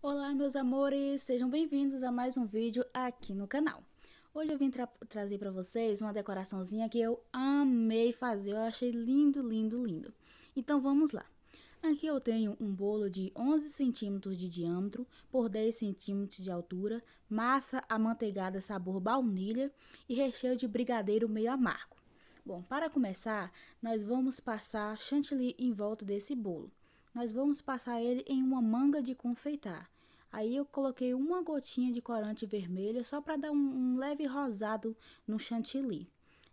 Olá, meus amores, sejam bem-vindos a mais um vídeo aqui no canal. Hoje eu vim tra trazer para vocês uma decoraçãozinha que eu amei fazer, eu achei lindo, lindo, lindo. Então vamos lá. Aqui eu tenho um bolo de 11 centímetros de diâmetro por 10 centímetros de altura, massa amanteigada sabor baunilha e recheio de brigadeiro meio amargo. Bom, para começar, nós vamos passar chantilly em volta desse bolo nós vamos passar ele em uma manga de confeitar. Aí eu coloquei uma gotinha de corante vermelho só para dar um, um, leve rosado no chantilly.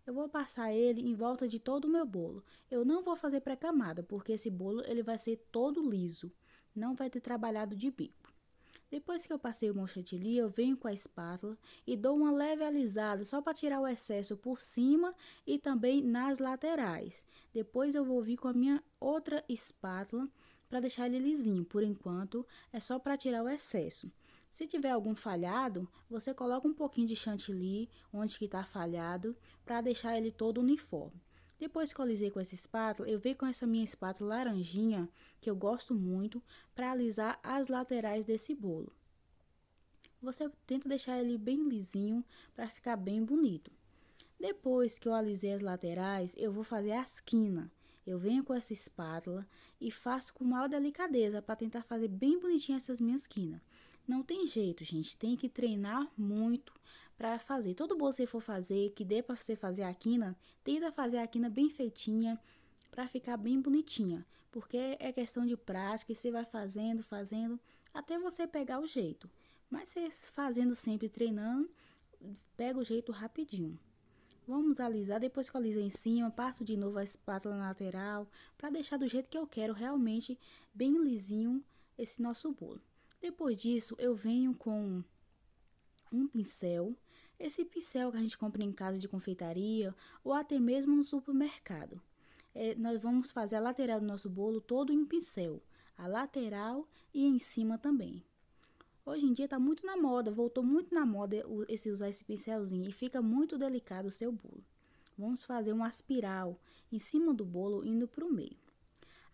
Eu vou passar ele em volta de todo o meu bolo. Eu não vou fazer pré-camada, porque esse bolo ele vai ser todo liso. Não vai ter trabalhado de bico. Depois que eu passei o meu chantilly, eu venho com a espátula e dou uma leve alisada só para tirar o excesso por cima e também nas laterais. Depois eu vou vir com a minha outra espátula para deixar ele lisinho. Por enquanto, é só para tirar o excesso. Se tiver algum falhado, você coloca um pouquinho de chantilly onde que está falhado para deixar ele todo uniforme. Depois que eu alisei com essa espátula, eu venho com essa minha espátula laranjinha, que eu gosto muito, para alisar as laterais desse bolo. Você tenta deixar ele bem lisinho para ficar bem bonito. Depois que eu alisei as laterais, eu vou fazer a esquina. Eu venho com essa espátula e faço com maior delicadeza para tentar fazer bem bonitinha essas minhas quinas. Não tem jeito, gente, tem que treinar muito para fazer. Todo bolo que você for fazer, que dê para você fazer a quina, tenta fazer a quina bem feitinha para ficar bem bonitinha, porque é questão de prática e você vai fazendo, fazendo até você pegar o jeito. Mas você fazendo sempre treinando, pega o jeito rapidinho. Vamos alisar, depois que eu aliso em cima, passo de novo a espátula lateral para deixar do jeito que eu quero, realmente bem lisinho esse nosso bolo. Depois disso, eu venho com um pincel, esse pincel que a gente compra em casa de confeitaria ou até mesmo no supermercado. É, nós vamos fazer a lateral do nosso bolo todo em pincel, a lateral e em cima também. Hoje em dia tá muito na moda, voltou muito na moda esse usar esse pincelzinho e fica muito delicado o seu bolo. Vamos fazer uma espiral em cima do bolo indo para o meio.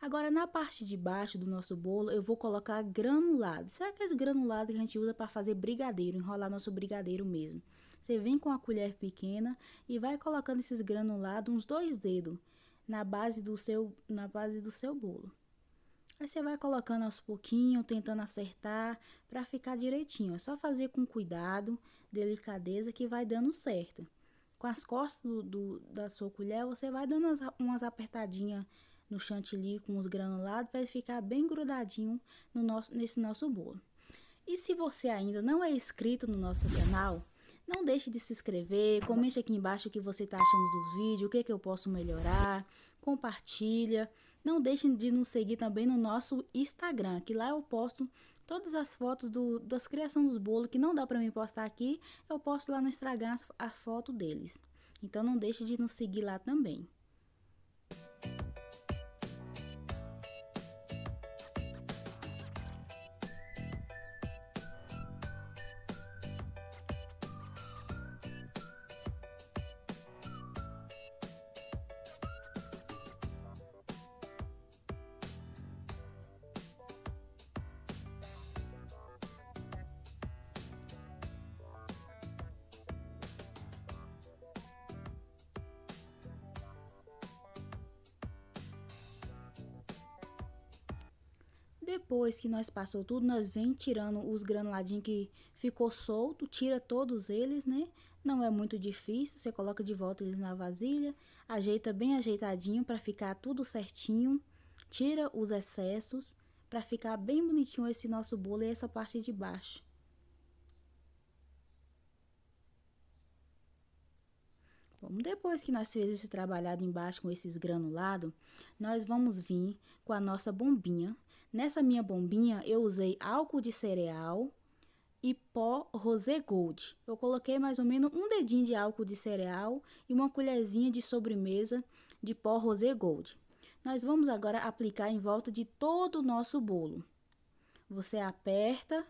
Agora, na parte de baixo do nosso bolo, eu vou colocar granulado. Será que é esse granulado que a gente usa para fazer brigadeiro, enrolar nosso brigadeiro mesmo? Você vem com a colher pequena e vai colocando esses granulados, uns dois dedos, na base do seu, na base do seu bolo. Aí você vai colocando aos pouquinhos, tentando acertar para ficar direitinho. É só fazer com cuidado, delicadeza que vai dando certo. Com as costas do, do da sua colher, você vai dando umas, umas apertadinhas no chantilly com os granulados para ficar bem grudadinho no nosso, nesse nosso bolo. E se você ainda não é inscrito no nosso canal, não deixe de se inscrever, comente aqui embaixo o que você está achando do vídeo, o que, é que eu posso melhorar, compartilha. Não deixe de nos seguir também no nosso Instagram, que lá eu posto todas as fotos do, das criações dos bolos que não dá para mim postar aqui, eu posto lá no Instagram a foto deles. Então não deixe de nos seguir lá também. Depois que nós passou tudo, nós vem tirando os granuladinhos que ficou solto, tira todos eles, né? Não é muito difícil, você coloca de volta eles na vasilha, ajeita bem ajeitadinho para ficar tudo certinho, tira os excessos para ficar bem bonitinho esse nosso bolo e essa parte de baixo. Bom, depois que nós fizemos esse trabalhado embaixo com esses granulados, nós vamos vir com a nossa bombinha Nessa minha bombinha, eu usei álcool de cereal e pó rosé gold. Eu coloquei mais ou menos um dedinho de álcool de cereal e uma colherzinha de sobremesa de pó rosé gold. Nós vamos agora aplicar em volta de todo o nosso bolo. Você aperta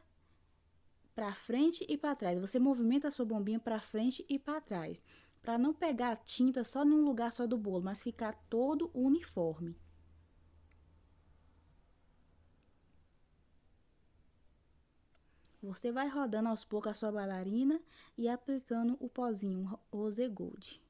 para frente e para trás. Você movimenta a sua bombinha para frente e para trás, para não pegar a tinta só num lugar só do bolo, mas ficar todo uniforme. Você vai rodando aos poucos a sua bailarina e aplicando o pozinho Rose Gold.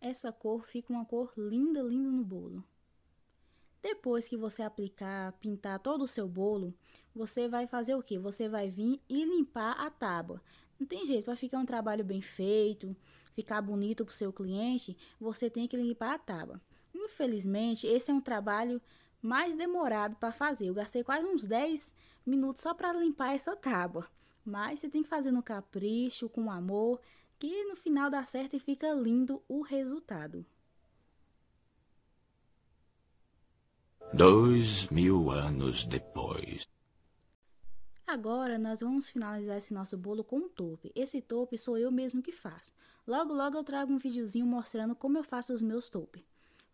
Essa cor fica uma cor linda, linda no bolo. Depois que você aplicar, pintar todo o seu bolo, você vai fazer o que? Você vai vir e limpar a tábua. Não tem jeito, para ficar um trabalho bem feito, ficar bonito para o seu cliente, você tem que limpar a tábua. Infelizmente, esse é um trabalho mais demorado para fazer. Eu gastei quase uns 10 minutos só para limpar essa tábua. Mas você tem que fazer no capricho, com amor, que no final dá certo e fica lindo o resultado. Dois mil anos depois. Agora nós vamos finalizar esse nosso bolo com um tope. Esse tope sou eu mesmo que faço. Logo logo eu trago um videozinho mostrando como eu faço os meus topes.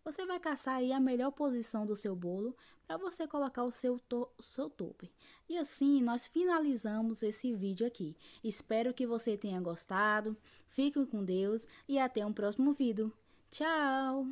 Você vai caçar aí a melhor posição do seu bolo para você colocar o seu, to seu topo. E assim nós finalizamos esse vídeo aqui. Espero que você tenha gostado. Fiquem com Deus e até um próximo vídeo. Tchau!